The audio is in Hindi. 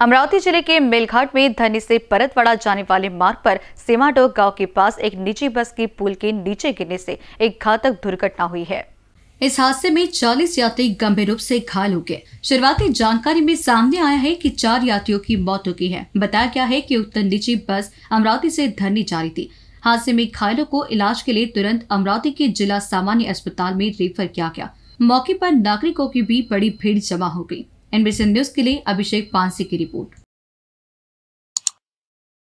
अमरावती जिले के मेलघाट में धनी से परतवाड़ा जाने वाले मार्ग पर सेमाडोग गांव के पास एक निजी बस की पुल के नीचे गिरने से एक घातक दुर्घटना हुई है इस हादसे में 40 यात्री गंभीर रूप से घायल हो गए शुरुआती जानकारी में सामने आया है कि चार यात्रियों की मौत हो गई है बताया गया है कि उत्तर निजी बस अमरावती से धरनी जा रही थी हादसे में घायलों को इलाज के लिए तुरंत अमरावती के जिला सामान्य अस्पताल में रेफर किया गया मौके पर नागरिकों की भी बड़ी भीड़ जमा हो गयी एनबीसी न्यूज के लिए अभिषेक पांसी की रिपोर्ट